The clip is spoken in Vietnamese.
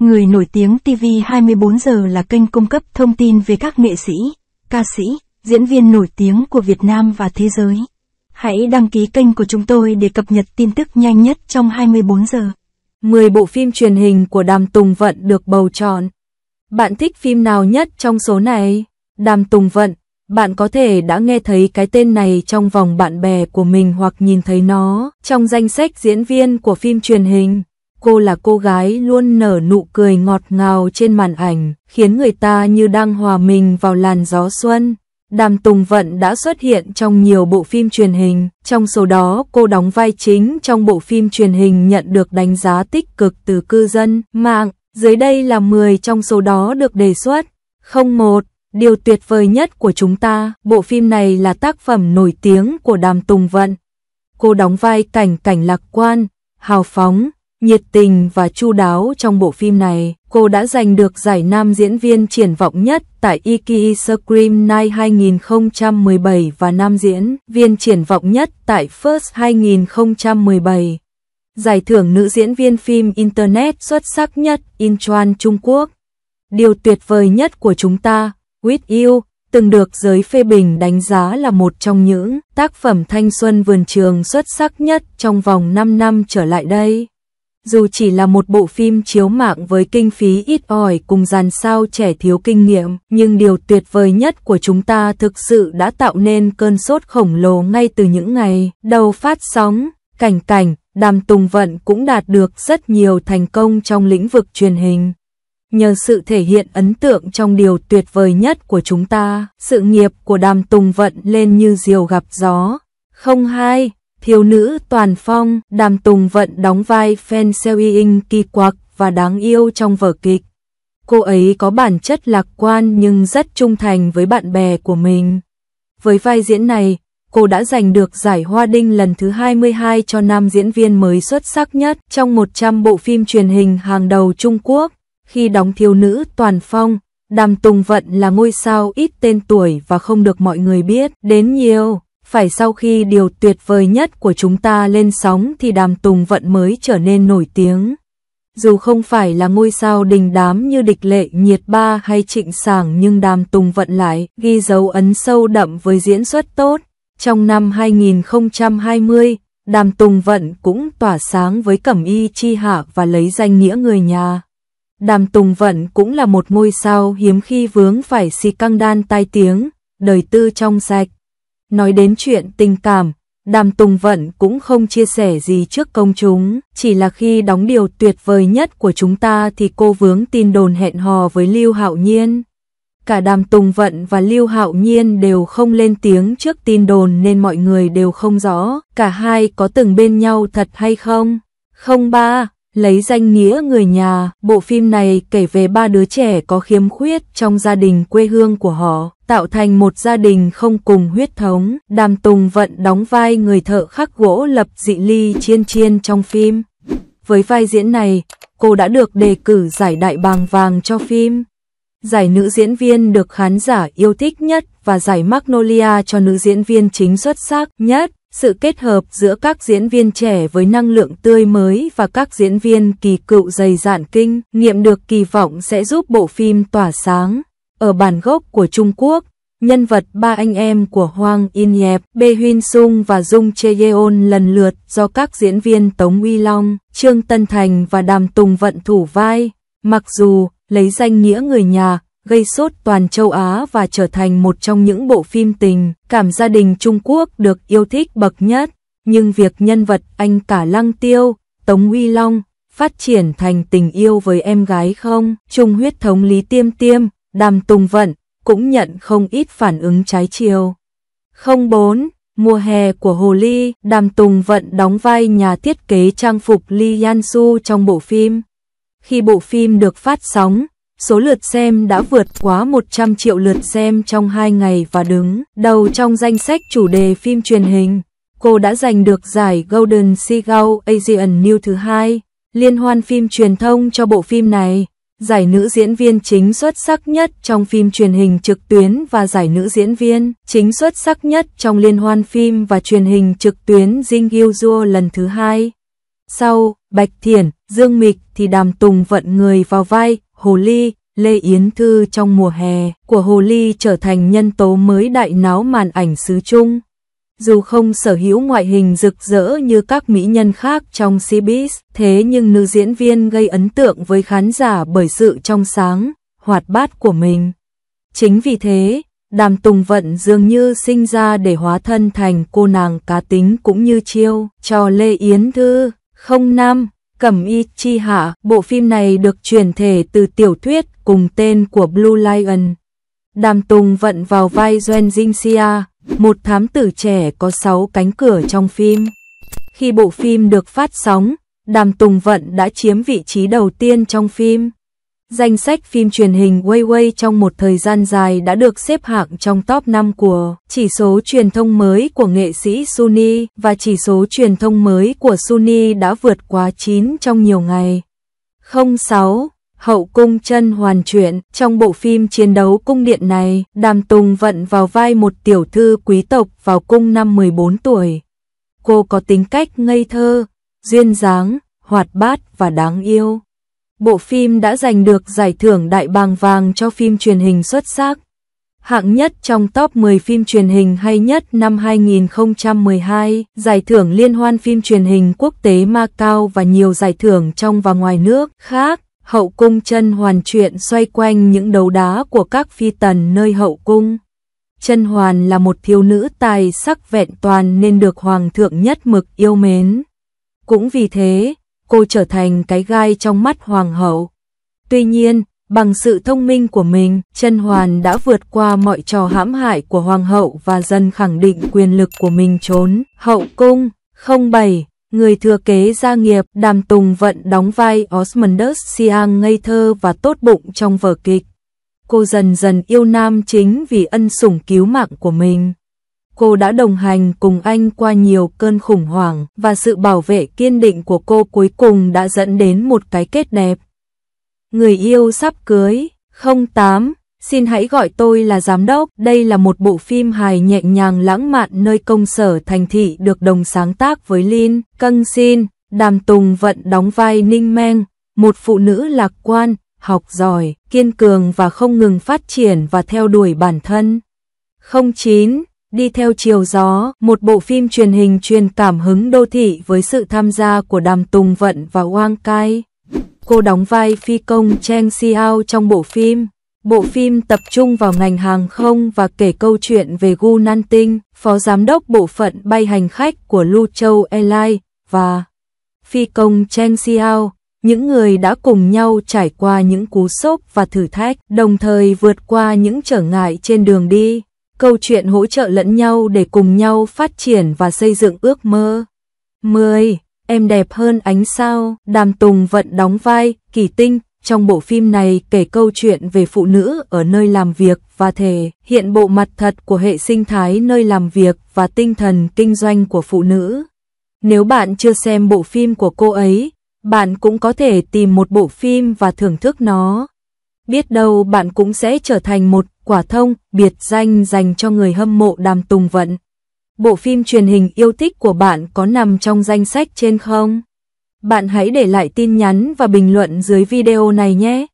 Người nổi tiếng TV 24 giờ là kênh cung cấp thông tin về các nghệ sĩ, ca sĩ, diễn viên nổi tiếng của Việt Nam và thế giới. Hãy đăng ký kênh của chúng tôi để cập nhật tin tức nhanh nhất trong 24 giờ. 10 bộ phim truyền hình của Đàm Tùng Vận được bầu chọn. Bạn thích phim nào nhất trong số này? Đàm Tùng Vận, bạn có thể đã nghe thấy cái tên này trong vòng bạn bè của mình hoặc nhìn thấy nó trong danh sách diễn viên của phim truyền hình cô là cô gái luôn nở nụ cười ngọt ngào trên màn ảnh, khiến người ta như đang hòa mình vào làn gió xuân. Đàm Tùng Vận đã xuất hiện trong nhiều bộ phim truyền hình, trong số đó cô đóng vai chính trong bộ phim truyền hình nhận được đánh giá tích cực từ cư dân mạng. Dưới đây là 10 trong số đó được đề xuất. 01. Điều tuyệt vời nhất của chúng ta, bộ phim này là tác phẩm nổi tiếng của Đàm Tùng Vận. Cô đóng vai cảnh cảnh lạc quan, hào phóng, nhiệt tình và chu đáo trong bộ phim này. Cô đã giành được giải nam diễn viên triển vọng nhất tại Iki Scream Night 2017 và nam diễn viên triển vọng nhất tại First 2017. Giải thưởng nữ diễn viên phim Internet xuất sắc nhất Incheon Trung Quốc. Điều tuyệt vời nhất của chúng ta, With You, từng được giới phê bình đánh giá là một trong những tác phẩm thanh xuân vườn trường xuất sắc nhất trong vòng 5 năm trở lại đây dù chỉ là một bộ phim chiếu mạng với kinh phí ít ỏi cùng dàn sao trẻ thiếu kinh nghiệm, nhưng điều tuyệt vời nhất của chúng ta thực sự đã tạo nên cơn sốt khổng lồ ngay từ những ngày đầu phát sóng, cảnh cảnh, đàm tùng vận cũng đạt được rất nhiều thành công trong lĩnh vực truyền hình. Nhờ sự thể hiện ấn tượng trong điều tuyệt vời nhất của chúng ta, sự nghiệp của đàm tùng vận lên như diều gặp gió. không hai thiếu nữ Toàn Phong, Đàm Tùng Vận đóng vai Phen Seo Ying kỳ quặc và đáng yêu trong vở kịch. Cô ấy có bản chất lạc quan nhưng rất trung thành với bạn bè của mình. Với vai diễn này, cô đã giành được giải Hoa Đinh lần thứ 22 cho nam diễn viên mới xuất sắc nhất trong 100 bộ phim truyền hình hàng đầu Trung Quốc. Khi đóng thiếu nữ Toàn Phong, Đàm Tùng Vận là ngôi sao ít tên tuổi và không được mọi người biết đến nhiều phải sau khi điều tuyệt vời nhất của chúng ta lên sóng thì đàm tùng vận mới trở nên nổi tiếng. Dù không phải là ngôi sao đình đám như địch lệ nhiệt ba hay trịnh sảng nhưng đàm tùng vận lại ghi dấu ấn sâu đậm với diễn xuất tốt. Trong năm 2020, đàm tùng vận cũng tỏa sáng với cẩm y chi hạ và lấy danh nghĩa người nhà. Đàm Tùng Vận cũng là một ngôi sao hiếm khi vướng phải si căng đan tai tiếng, đời tư trong sạch, nói đến chuyện tình cảm, Đàm Tùng Vận cũng không chia sẻ gì trước công chúng, chỉ là khi đóng điều tuyệt vời nhất của chúng ta thì cô vướng tin đồn hẹn hò với Lưu Hạo Nhiên. Cả Đàm Tùng Vận và Lưu Hạo Nhiên đều không lên tiếng trước tin đồn nên mọi người đều không rõ cả hai có từng bên nhau thật hay không. Không ba, Lấy danh nghĩa người nhà, bộ phim này kể về ba đứa trẻ có khiếm khuyết trong gia đình quê hương của họ, tạo thành một gia đình không cùng huyết thống. Đàm Tùng Vận đóng vai người thợ khắc gỗ lập dị ly chiên chiên trong phim. Với vai diễn này, cô đã được đề cử giải đại bàng vàng cho phim. Giải nữ diễn viên được khán giả yêu thích nhất và giải Magnolia cho nữ diễn viên chính xuất sắc nhất. Sự kết hợp giữa các diễn viên trẻ với năng lượng tươi mới và các diễn viên kỳ cựu dày dạn kinh nghiệm được kỳ vọng sẽ giúp bộ phim tỏa sáng. Ở bản gốc của Trung Quốc, nhân vật ba anh em của Hoàng In Yep, Bae Huyên Sung và Dung Che Yeon lần lượt do các diễn viên Tống Uy Long, Trương Tân Thành và Đàm Tùng vận thủ vai. Mặc dù lấy danh nghĩa người nhà, gây sốt toàn châu Á và trở thành một trong những bộ phim tình cảm gia đình Trung Quốc được yêu thích bậc nhất. Nhưng việc nhân vật anh cả Lăng Tiêu, Tống Huy Long phát triển thành tình yêu với em gái không, trung huyết thống Lý Tiêm Tiêm, Đàm Tùng Vận cũng nhận không ít phản ứng trái chiều. 04. Mùa hè của Hồ Ly, Đàm Tùng Vận đóng vai nhà thiết kế trang phục Lee Yan Su trong bộ phim. Khi bộ phim được phát sóng, Số lượt xem đã vượt quá 100 triệu lượt xem trong 2 ngày và đứng đầu trong danh sách chủ đề phim truyền hình. Cô đã giành được giải Golden Seagull Asian New thứ hai, liên hoan phim truyền thông cho bộ phim này, giải nữ diễn viên chính xuất sắc nhất trong phim truyền hình trực tuyến và giải nữ diễn viên chính xuất sắc nhất trong liên hoan phim và truyền hình trực tuyến Jing Yuzuo lần thứ hai. Sau, Bạch Thiển, Dương Mịch thì Đàm Tùng vận người vào vai hồ ly, Lê Yến Thư trong mùa hè của hồ ly trở thành nhân tố mới đại náo màn ảnh xứ Trung. Dù không sở hữu ngoại hình rực rỡ như các mỹ nhân khác trong showbiz, thế nhưng nữ diễn viên gây ấn tượng với khán giả bởi sự trong sáng, hoạt bát của mình. Chính vì thế, Đàm Tùng Vận dường như sinh ra để hóa thân thành cô nàng cá tính cũng như chiêu cho Lê Yến Thư, không nam Cẩm Y Chi Hạ, bộ phim này được truyền thể từ tiểu thuyết cùng tên của Blue Lion. Đàm Tùng vận vào vai Joen Jinxia, một thám tử trẻ có 6 cánh cửa trong phim. Khi bộ phim được phát sóng, Đàm Tùng vận đã chiếm vị trí đầu tiên trong phim. Danh sách phim truyền hình Weiwei trong một thời gian dài đã được xếp hạng trong top 5 của chỉ số truyền thông mới của nghệ sĩ Suni và chỉ số truyền thông mới của Suni đã vượt quá 9 trong nhiều ngày. 06. Hậu cung chân hoàn truyện, trong bộ phim chiến đấu cung điện này, Đàm Tùng vận vào vai một tiểu thư quý tộc vào cung năm 14 tuổi. Cô có tính cách ngây thơ, duyên dáng, hoạt bát và đáng yêu. Bộ phim đã giành được giải thưởng Đại Bàng Vàng cho phim truyền hình xuất sắc. Hạng nhất trong top 10 phim truyền hình hay nhất năm 2012, giải thưởng liên hoan phim truyền hình quốc tế Macau và nhiều giải thưởng trong và ngoài nước khác. Hậu cung chân hoàn chuyện xoay quanh những đấu đá của các phi tần nơi hậu cung. Chân hoàn là một thiếu nữ tài sắc vẹn toàn nên được hoàng thượng nhất mực yêu mến. Cũng vì thế, cô trở thành cái gai trong mắt hoàng hậu. Tuy nhiên, bằng sự thông minh của mình, chân hoàn đã vượt qua mọi trò hãm hại của hoàng hậu và dần khẳng định quyền lực của mình trốn. Hậu cung 07 Người thừa kế gia nghiệp Đàm Tùng Vận đóng vai osmundus Siang ngây thơ và tốt bụng trong vở kịch. Cô dần dần yêu nam chính vì ân sủng cứu mạng của mình cô đã đồng hành cùng anh qua nhiều cơn khủng hoảng và sự bảo vệ kiên định của cô cuối cùng đã dẫn đến một cái kết đẹp. Người yêu sắp cưới, 08, xin hãy gọi tôi là giám đốc. Đây là một bộ phim hài nhẹ nhàng lãng mạn nơi công sở thành thị được đồng sáng tác với Lin, Căng xin Đàm Tùng Vận đóng vai Ninh Meng, một phụ nữ lạc quan, học giỏi, kiên cường và không ngừng phát triển và theo đuổi bản thân. 09 Đi theo chiều gió, một bộ phim truyền hình truyền cảm hứng đô thị với sự tham gia của Đàm Tùng Vận và Wang Kai. Cô đóng vai phi công Chen Xiao trong bộ phim. Bộ phim tập trung vào ngành hàng không và kể câu chuyện về Gu Nan phó giám đốc bộ phận bay hành khách của Lu Châu Airlines và phi công Chen Xiao, những người đã cùng nhau trải qua những cú sốc và thử thách, đồng thời vượt qua những trở ngại trên đường đi câu chuyện hỗ trợ lẫn nhau để cùng nhau phát triển và xây dựng ước mơ. 10. Em đẹp hơn ánh sao, Đàm Tùng Vận đóng vai, Kỳ Tinh, trong bộ phim này kể câu chuyện về phụ nữ ở nơi làm việc và thể hiện bộ mặt thật của hệ sinh thái nơi làm việc và tinh thần kinh doanh của phụ nữ. Nếu bạn chưa xem bộ phim của cô ấy, bạn cũng có thể tìm một bộ phim và thưởng thức nó. Biết đâu bạn cũng sẽ trở thành một quả thông, biệt danh dành cho người hâm mộ đàm tùng vận. Bộ phim truyền hình yêu thích của bạn có nằm trong danh sách trên không? Bạn hãy để lại tin nhắn và bình luận dưới video này nhé!